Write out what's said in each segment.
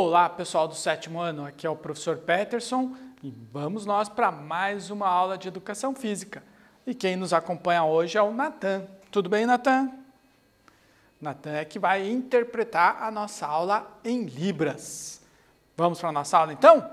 Olá pessoal do sétimo ano, aqui é o professor Peterson e vamos nós para mais uma aula de educação física. E quem nos acompanha hoje é o Natan. Tudo bem, Natan? Natan é que vai interpretar a nossa aula em Libras. Vamos para a nossa aula então?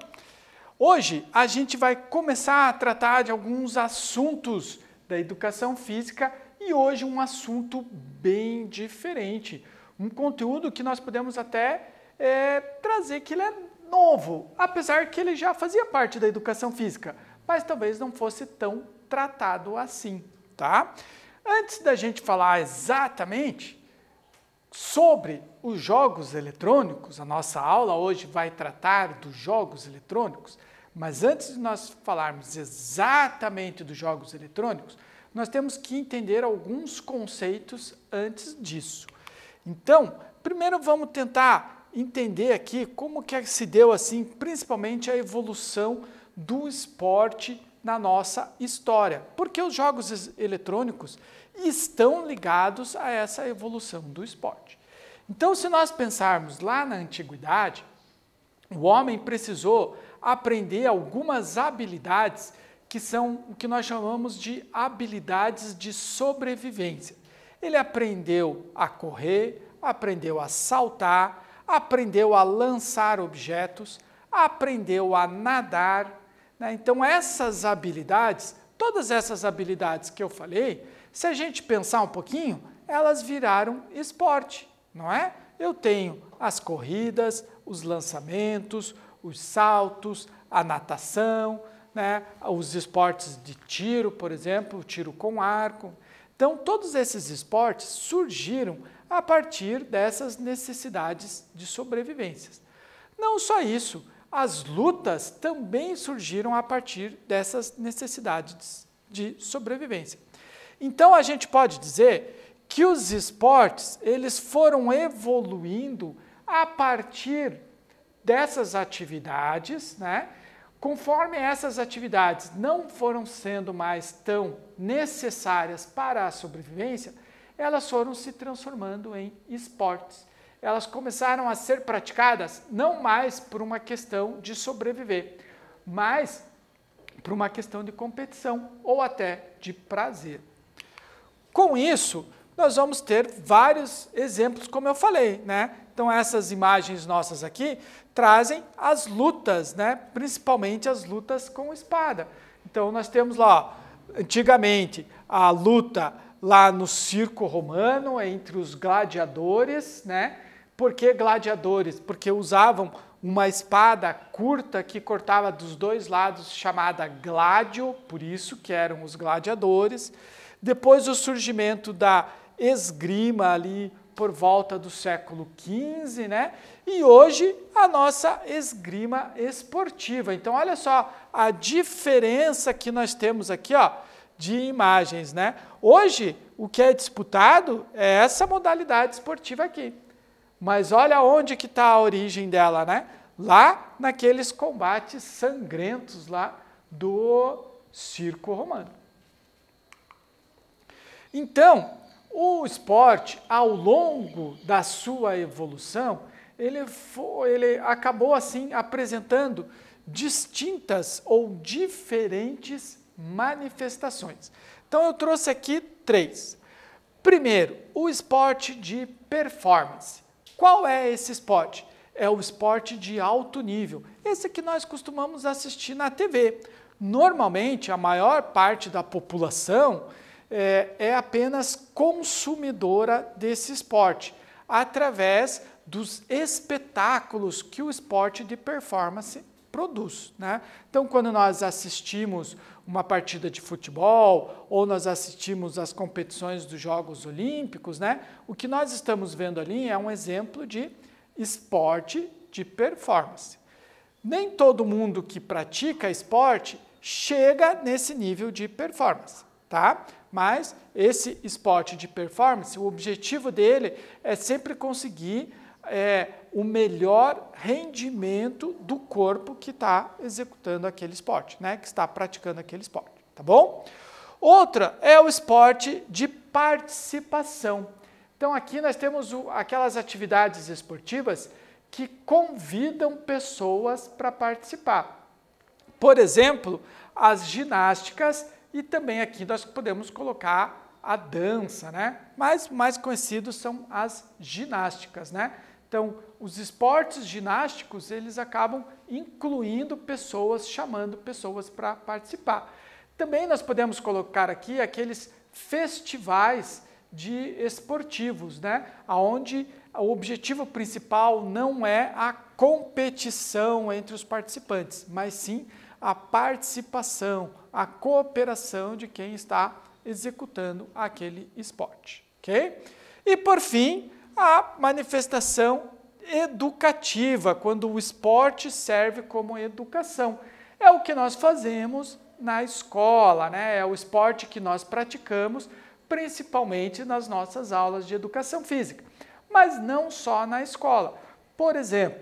Hoje a gente vai começar a tratar de alguns assuntos da educação física e hoje um assunto bem diferente. Um conteúdo que nós podemos até é, trazer que ele é novo, apesar que ele já fazia parte da educação física, mas talvez não fosse tão tratado assim, tá? Antes da gente falar exatamente sobre os jogos eletrônicos, a nossa aula hoje vai tratar dos jogos eletrônicos, mas antes de nós falarmos exatamente dos jogos eletrônicos, nós temos que entender alguns conceitos antes disso. Então, primeiro vamos tentar entender aqui como que se deu assim, principalmente a evolução do esporte na nossa história, porque os jogos eletrônicos estão ligados a essa evolução do esporte. Então, se nós pensarmos lá na antiguidade, o homem precisou aprender algumas habilidades que são o que nós chamamos de habilidades de sobrevivência. Ele aprendeu a correr, aprendeu a saltar, aprendeu a lançar objetos, aprendeu a nadar. Né? Então, essas habilidades, todas essas habilidades que eu falei, se a gente pensar um pouquinho, elas viraram esporte, não é? Eu tenho as corridas, os lançamentos, os saltos, a natação, né? os esportes de tiro, por exemplo, tiro com arco. Então, todos esses esportes surgiram a partir dessas necessidades de sobrevivência. Não só isso, as lutas também surgiram a partir dessas necessidades de sobrevivência. Então a gente pode dizer que os esportes, eles foram evoluindo a partir dessas atividades, né? Conforme essas atividades não foram sendo mais tão necessárias para a sobrevivência, elas foram se transformando em esportes. Elas começaram a ser praticadas não mais por uma questão de sobreviver, mas por uma questão de competição ou até de prazer. Com isso, nós vamos ter vários exemplos, como eu falei, né? Então essas imagens nossas aqui trazem as lutas, né? Principalmente as lutas com espada. Então nós temos lá, ó, antigamente a luta lá no circo romano, entre os gladiadores, né? Por que gladiadores? Porque usavam uma espada curta que cortava dos dois lados, chamada gládio, por isso que eram os gladiadores. Depois o surgimento da esgrima ali por volta do século XV, né? E hoje a nossa esgrima esportiva. Então olha só a diferença que nós temos aqui, ó de imagens, né? Hoje, o que é disputado é essa modalidade esportiva aqui. Mas olha onde que está a origem dela, né? Lá naqueles combates sangrentos lá do circo romano. Então, o esporte, ao longo da sua evolução, ele, foi, ele acabou assim apresentando distintas ou diferentes manifestações. Então eu trouxe aqui três. Primeiro, o esporte de performance. Qual é esse esporte? É o esporte de alto nível. Esse que nós costumamos assistir na TV. Normalmente, a maior parte da população é, é apenas consumidora desse esporte, através dos espetáculos que o esporte de performance produz. Né? Então, quando nós assistimos uma partida de futebol ou nós assistimos às competições dos Jogos Olímpicos, né? O que nós estamos vendo ali é um exemplo de esporte de performance. Nem todo mundo que pratica esporte chega nesse nível de performance, tá? Mas esse esporte de performance, o objetivo dele é sempre conseguir é, o melhor rendimento do corpo que está executando aquele esporte, né? que está praticando aquele esporte, tá bom? Outra é o esporte de participação. Então aqui nós temos o, aquelas atividades esportivas que convidam pessoas para participar. Por exemplo, as ginásticas e também aqui nós podemos colocar a dança, né? Mas mais conhecidos são as ginásticas, né? Então, os esportes ginásticos, eles acabam incluindo pessoas, chamando pessoas para participar. Também nós podemos colocar aqui aqueles festivais de esportivos, né? Onde o objetivo principal não é a competição entre os participantes, mas sim a participação, a cooperação de quem está executando aquele esporte, ok? E por fim, a manifestação educativa, quando o esporte serve como educação. É o que nós fazemos na escola, né? é o esporte que nós praticamos, principalmente nas nossas aulas de educação física. Mas não só na escola. Por exemplo,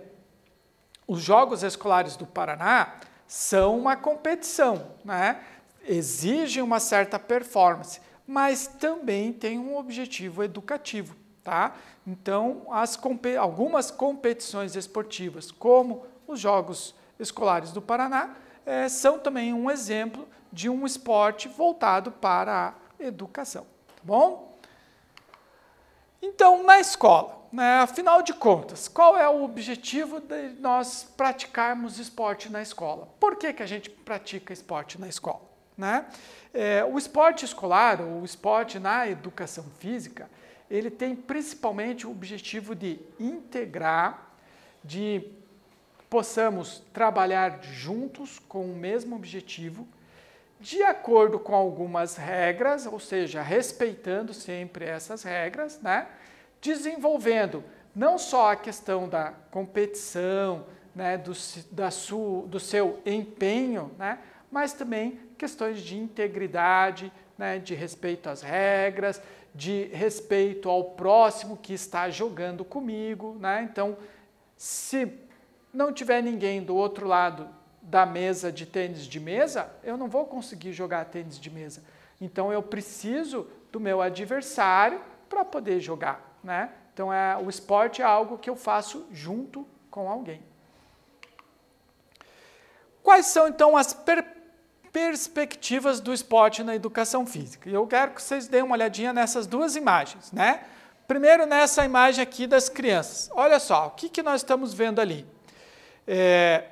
os Jogos Escolares do Paraná são uma competição, né? exigem uma certa performance, mas também tem um objetivo educativo. Tá? Então, as, algumas competições esportivas, como os Jogos Escolares do Paraná, é, são também um exemplo de um esporte voltado para a educação. Tá bom? Então, na escola, né, afinal de contas, qual é o objetivo de nós praticarmos esporte na escola? Por que, que a gente pratica esporte na escola? Né? É, o esporte escolar, ou o esporte na educação física, ele tem principalmente o objetivo de integrar, de possamos trabalhar juntos com o mesmo objetivo, de acordo com algumas regras, ou seja, respeitando sempre essas regras, né? desenvolvendo não só a questão da competição, né? do, da su, do seu empenho, né? mas também questões de integridade, né? de respeito às regras, de respeito ao próximo que está jogando comigo, né? Então, se não tiver ninguém do outro lado da mesa de tênis de mesa, eu não vou conseguir jogar tênis de mesa. Então eu preciso do meu adversário para poder jogar, né? Então é, o esporte é algo que eu faço junto com alguém. Quais são então as per perspectivas do esporte na educação física. E eu quero que vocês deem uma olhadinha nessas duas imagens, né? Primeiro nessa imagem aqui das crianças. Olha só, o que, que nós estamos vendo ali? É,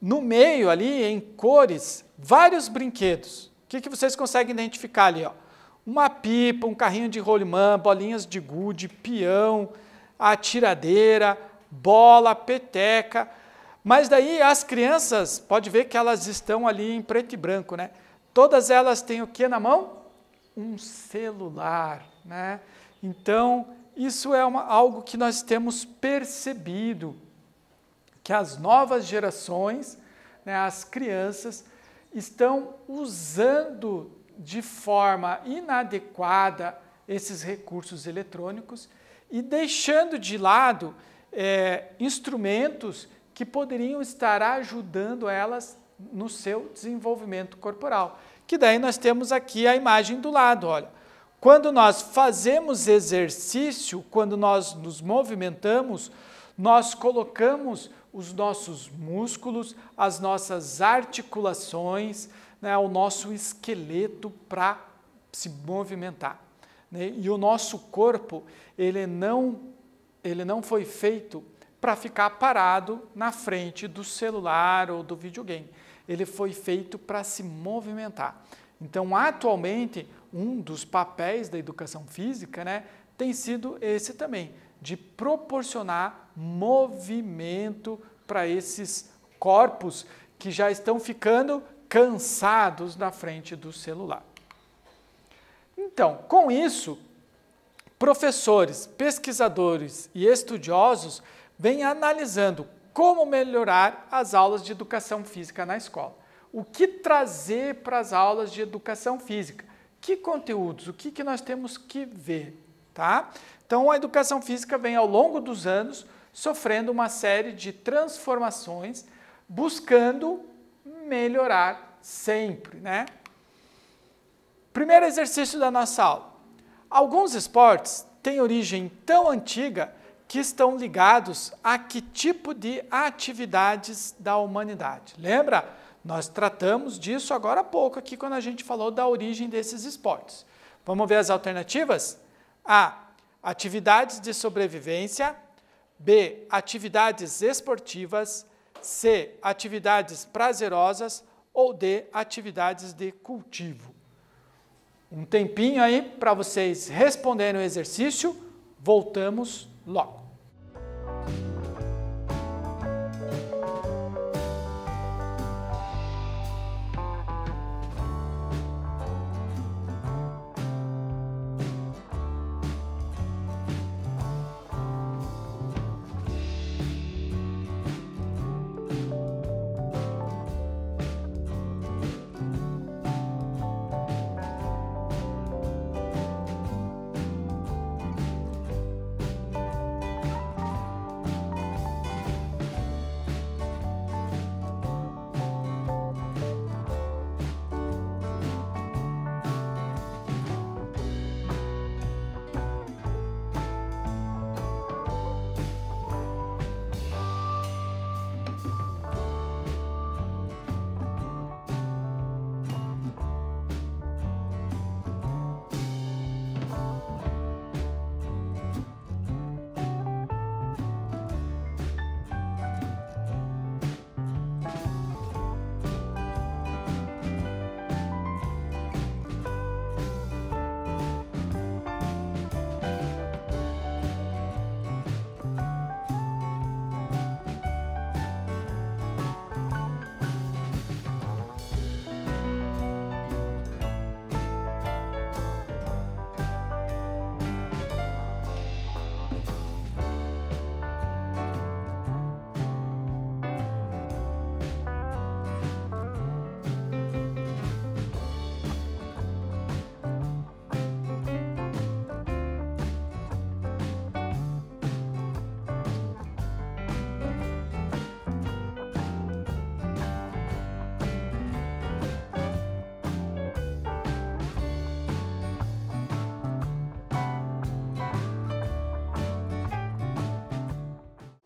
no meio ali, em cores, vários brinquedos. O que, que vocês conseguem identificar ali? Ó? Uma pipa, um carrinho de rolimã, bolinhas de gude, peão, atiradeira, bola, peteca, mas daí as crianças, pode ver que elas estão ali em preto e branco, né? Todas elas têm o que na mão? Um celular, né? Então, isso é uma, algo que nós temos percebido, que as novas gerações, né, as crianças, estão usando de forma inadequada esses recursos eletrônicos e deixando de lado é, instrumentos que poderiam estar ajudando elas no seu desenvolvimento corporal. Que daí nós temos aqui a imagem do lado, olha. Quando nós fazemos exercício, quando nós nos movimentamos, nós colocamos os nossos músculos, as nossas articulações, né, o nosso esqueleto para se movimentar. Né? E o nosso corpo, ele não, ele não foi feito para ficar parado na frente do celular ou do videogame. Ele foi feito para se movimentar. Então, atualmente, um dos papéis da educação física né, tem sido esse também, de proporcionar movimento para esses corpos que já estão ficando cansados na frente do celular. Então, com isso, professores, pesquisadores e estudiosos vem analisando como melhorar as aulas de educação física na escola. O que trazer para as aulas de educação física? Que conteúdos? O que, que nós temos que ver? Tá? Então, a educação física vem ao longo dos anos sofrendo uma série de transformações, buscando melhorar sempre. Né? Primeiro exercício da nossa aula. Alguns esportes têm origem tão antiga que estão ligados a que tipo de atividades da humanidade. Lembra? Nós tratamos disso agora há pouco aqui quando a gente falou da origem desses esportes. Vamos ver as alternativas? A. Atividades de sobrevivência. B. Atividades esportivas. C. Atividades prazerosas. Ou D. Atividades de cultivo. Um tempinho aí para vocês responderem o exercício. Voltamos lock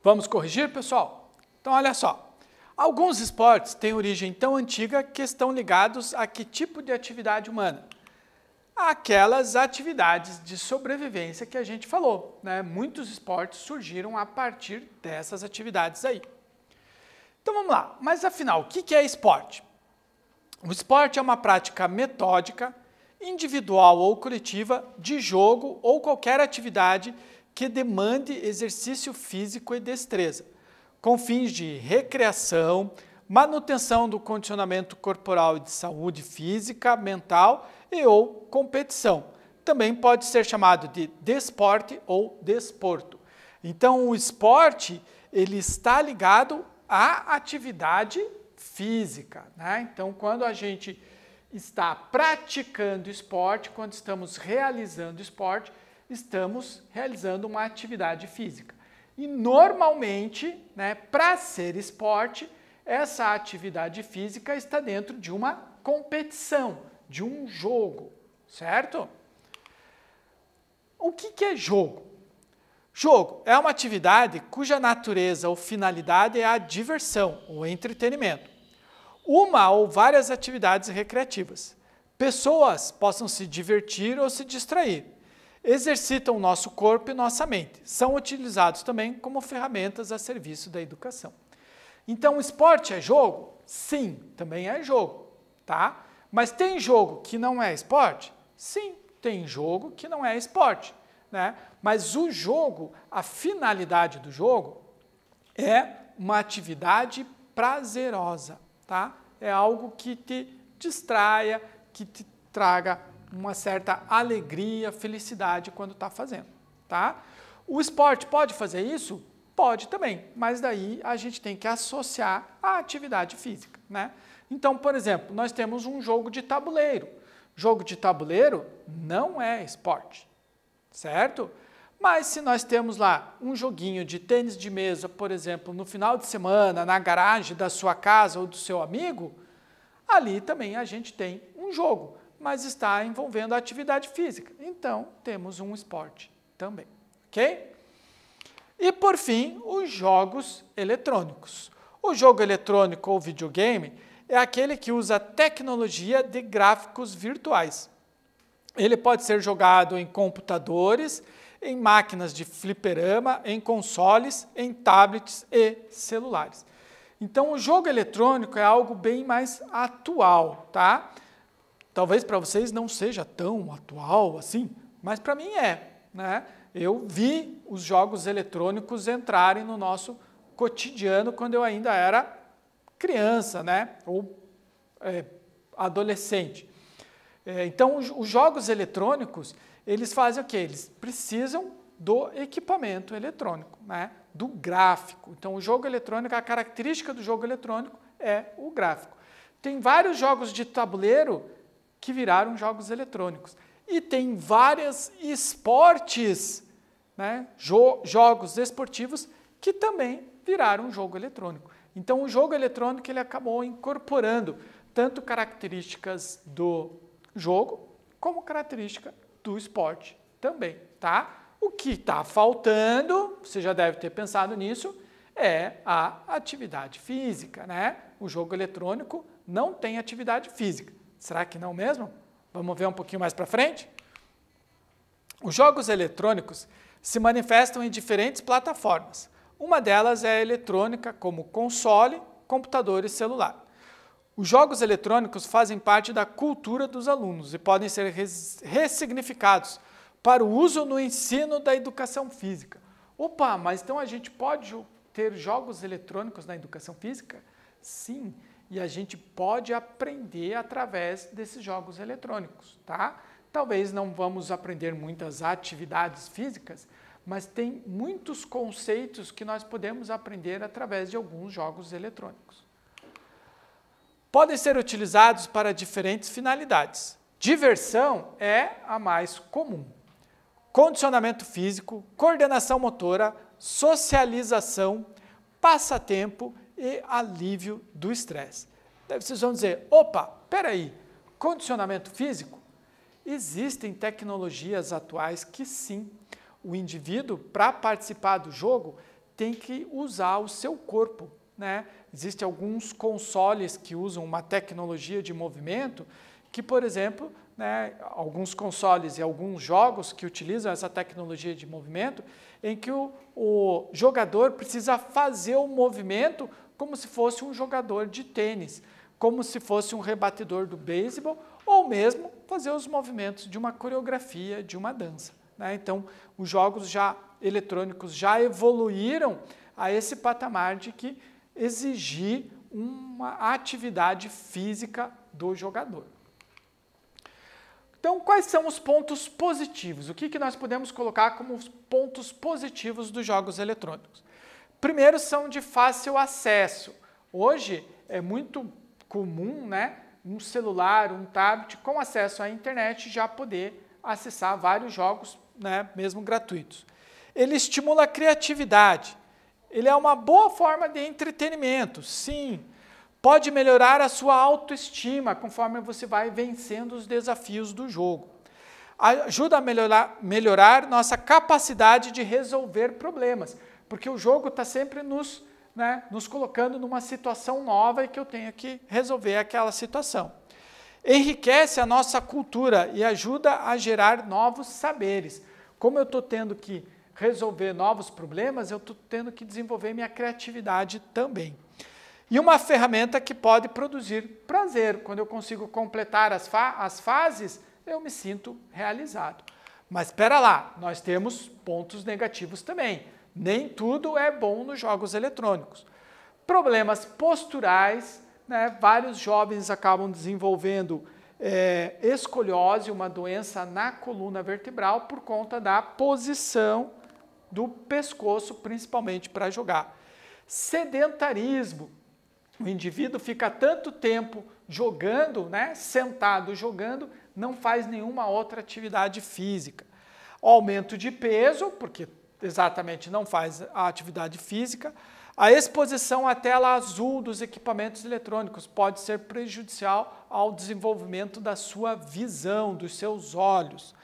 Vamos corrigir, pessoal? Então, olha só. Alguns esportes têm origem tão antiga que estão ligados a que tipo de atividade humana? Aquelas atividades de sobrevivência que a gente falou. Né? Muitos esportes surgiram a partir dessas atividades aí. Então vamos lá, mas afinal, o que é esporte? O esporte é uma prática metódica, individual ou coletiva, de jogo ou qualquer atividade que demande exercício físico e destreza, com fins de recreação, manutenção do condicionamento corporal e de saúde física, mental e ou competição. Também pode ser chamado de desporte ou desporto. Então, o esporte ele está ligado à atividade física. Né? Então, quando a gente está praticando esporte, quando estamos realizando esporte, estamos realizando uma atividade física. E normalmente, né, para ser esporte, essa atividade física está dentro de uma competição, de um jogo, certo? O que, que é jogo? Jogo é uma atividade cuja natureza ou finalidade é a diversão, o entretenimento. Uma ou várias atividades recreativas. Pessoas possam se divertir ou se distrair exercitam nosso corpo e nossa mente. São utilizados também como ferramentas a serviço da educação. Então, esporte é jogo? Sim, também é jogo, tá? Mas tem jogo que não é esporte? Sim, tem jogo que não é esporte, né? Mas o jogo, a finalidade do jogo é uma atividade prazerosa, tá? É algo que te distraia, que te traga uma certa alegria, felicidade quando está fazendo, tá? O esporte pode fazer isso? Pode também, mas daí a gente tem que associar a atividade física, né? Então, por exemplo, nós temos um jogo de tabuleiro. Jogo de tabuleiro não é esporte, certo? Mas se nós temos lá um joguinho de tênis de mesa, por exemplo, no final de semana, na garagem da sua casa ou do seu amigo, ali também a gente tem um jogo mas está envolvendo a atividade física. Então, temos um esporte também, ok? E por fim, os jogos eletrônicos. O jogo eletrônico ou videogame é aquele que usa tecnologia de gráficos virtuais. Ele pode ser jogado em computadores, em máquinas de fliperama, em consoles, em tablets e celulares. Então, o jogo eletrônico é algo bem mais atual, tá? Talvez para vocês não seja tão atual assim, mas para mim é. Né? Eu vi os jogos eletrônicos entrarem no nosso cotidiano quando eu ainda era criança, né? Ou é, adolescente. É, então, os, jogos eletrônicos, eles fazem o quê? Eles precisam do equipamento eletrônico, né? do gráfico. Então, o jogo eletrônico, a característica do jogo eletrônico é o gráfico. Tem vários jogos de tabuleiro que viraram jogos eletrônicos. E tem várias esportes, né, jo jogos esportivos, que também viraram jogo eletrônico. Então, o jogo eletrônico ele acabou incorporando tanto características do jogo como característica do esporte também, tá? O que está faltando, você já deve ter pensado nisso, é a atividade física, né? O jogo eletrônico não tem atividade física. Será que não mesmo? Vamos ver um pouquinho mais para frente? Os jogos eletrônicos se manifestam em diferentes plataformas. Uma delas é a eletrônica, como console, computador e celular. Os jogos eletrônicos fazem parte da cultura dos alunos e podem ser ressignificados para o uso no ensino da educação física. Opa, mas então a gente pode ter jogos eletrônicos na educação física? Sim. E a gente pode aprender através desses jogos eletrônicos, tá? Talvez não vamos aprender muitas atividades físicas, mas tem muitos conceitos que nós podemos aprender através de alguns jogos eletrônicos. Podem ser utilizados para diferentes finalidades. Diversão é a mais comum. Condicionamento físico, coordenação motora, socialização, passatempo e alívio do estresse. Vocês vão dizer, opa, peraí, condicionamento físico? Existem tecnologias atuais que sim, o indivíduo, para participar do jogo, tem que usar o seu corpo. Né? Existem alguns consoles que usam uma tecnologia de movimento que, por exemplo, né, alguns consoles e alguns jogos que utilizam essa tecnologia de movimento, em que o, o jogador precisa fazer o movimento como se fosse um jogador de tênis, como se fosse um rebatedor do beisebol, ou mesmo fazer os movimentos de uma coreografia, de uma dança. Né? Então, os jogos já eletrônicos já evoluíram a esse patamar de que exigir uma atividade física do jogador. Então, quais são os pontos positivos? O que, que nós podemos colocar como pontos positivos dos jogos eletrônicos? Primeiro, são de fácil acesso. Hoje é muito comum, né? Um celular, um tablet com acesso à internet já poder acessar vários jogos, né, mesmo gratuitos. Ele estimula a criatividade. Ele é uma boa forma de entretenimento, sim. Pode melhorar a sua autoestima conforme você vai vencendo os desafios do jogo. Ajuda a melhorar, melhorar nossa capacidade de resolver problemas. Porque o jogo está sempre nos, né, nos colocando numa situação nova e que eu tenho que resolver aquela situação. Enriquece a nossa cultura e ajuda a gerar novos saberes. Como eu estou tendo que resolver novos problemas, eu estou tendo que desenvolver minha criatividade também. E uma ferramenta que pode produzir prazer. Quando eu consigo completar as, fa as fases, eu me sinto realizado. Mas espera lá, nós temos pontos negativos também. Nem tudo é bom nos jogos eletrônicos. Problemas posturais, né? vários jovens acabam desenvolvendo é, escoliose, uma doença na coluna vertebral, por conta da posição do pescoço, principalmente para jogar. Sedentarismo. O indivíduo fica tanto tempo jogando, né, sentado jogando, não faz nenhuma outra atividade física. Aumento de peso, porque exatamente não faz a atividade física, a exposição à tela azul dos equipamentos eletrônicos pode ser prejudicial ao desenvolvimento da sua visão, dos seus olhos.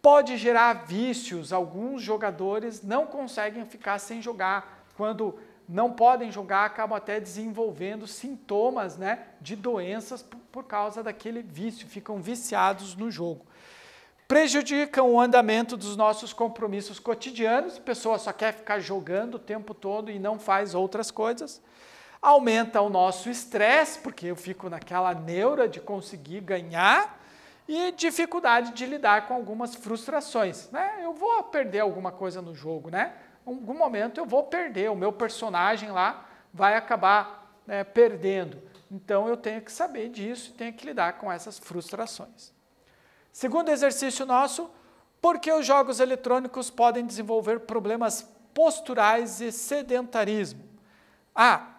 Pode gerar vícios. Alguns jogadores não conseguem ficar sem jogar. Quando não podem jogar, acabam até desenvolvendo sintomas né, de doenças por causa daquele vício, ficam viciados no jogo prejudicam o andamento dos nossos compromissos cotidianos, a pessoa só quer ficar jogando o tempo todo e não faz outras coisas. Aumenta o nosso estresse, porque eu fico naquela neura de conseguir ganhar e dificuldade de lidar com algumas frustrações, né? Eu vou perder alguma coisa no jogo, né? Em algum momento eu vou perder, o meu personagem lá vai acabar né, perdendo. Então eu tenho que saber disso e tenho que lidar com essas frustrações. Segundo exercício nosso, por que os jogos eletrônicos podem desenvolver problemas posturais e sedentarismo? A.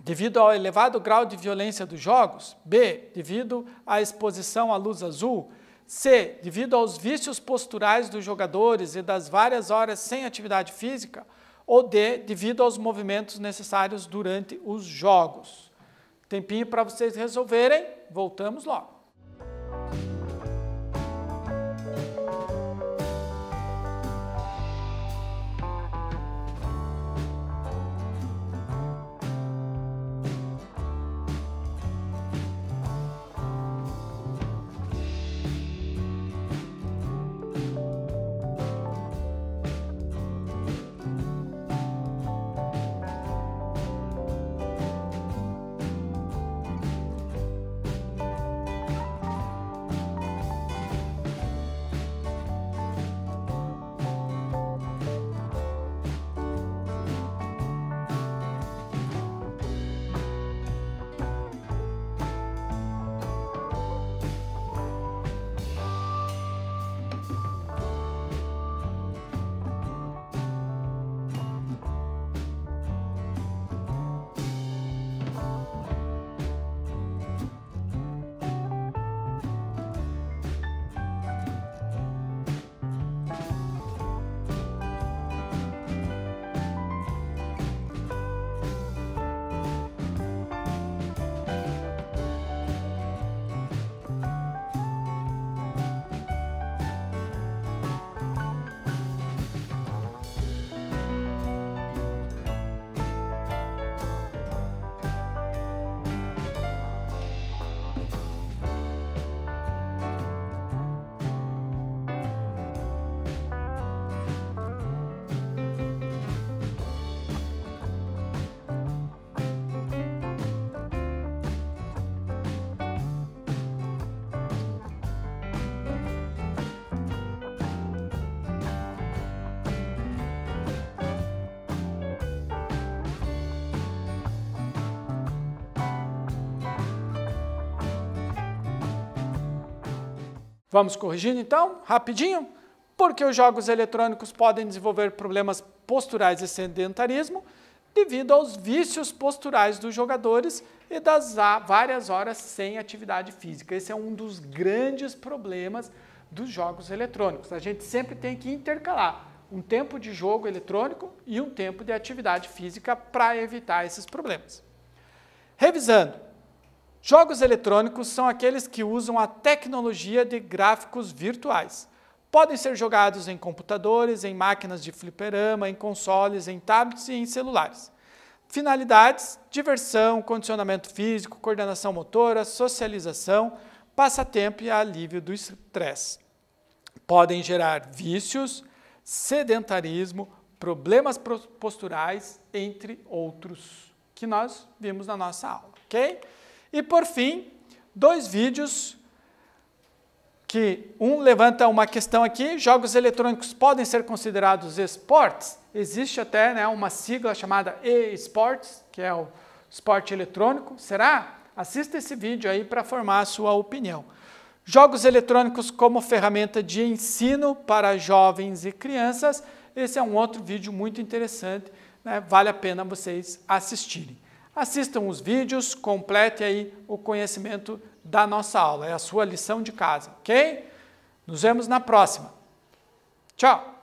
Devido ao elevado grau de violência dos jogos. B. Devido à exposição à luz azul. C. Devido aos vícios posturais dos jogadores e das várias horas sem atividade física. Ou D. Devido aos movimentos necessários durante os jogos. Tempinho para vocês resolverem. Voltamos logo. Vamos corrigindo então, rapidinho? Porque os jogos eletrônicos podem desenvolver problemas posturais e sedentarismo devido aos vícios posturais dos jogadores e das várias horas sem atividade física. Esse é um dos grandes problemas dos jogos eletrônicos. A gente sempre tem que intercalar um tempo de jogo eletrônico e um tempo de atividade física para evitar esses problemas. Revisando, Jogos eletrônicos são aqueles que usam a tecnologia de gráficos virtuais. Podem ser jogados em computadores, em máquinas de fliperama, em consoles, em tablets e em celulares. Finalidades: diversão, condicionamento físico, coordenação motora, socialização, passatempo e alívio do estresse. Podem gerar vícios, sedentarismo, problemas posturais, entre outros, que nós vimos na nossa aula, ok? E por fim, dois vídeos que um levanta uma questão aqui, jogos eletrônicos podem ser considerados esportes? Existe até né, uma sigla chamada e-sports, que é o esporte eletrônico. Será? Assista esse vídeo aí para formar a sua opinião. Jogos eletrônicos como ferramenta de ensino para jovens e crianças. Esse é um outro vídeo muito interessante, né? vale a pena vocês assistirem assistam os vídeos, complete aí o conhecimento da nossa aula, é a sua lição de casa, ok? Nos vemos na próxima. Tchau!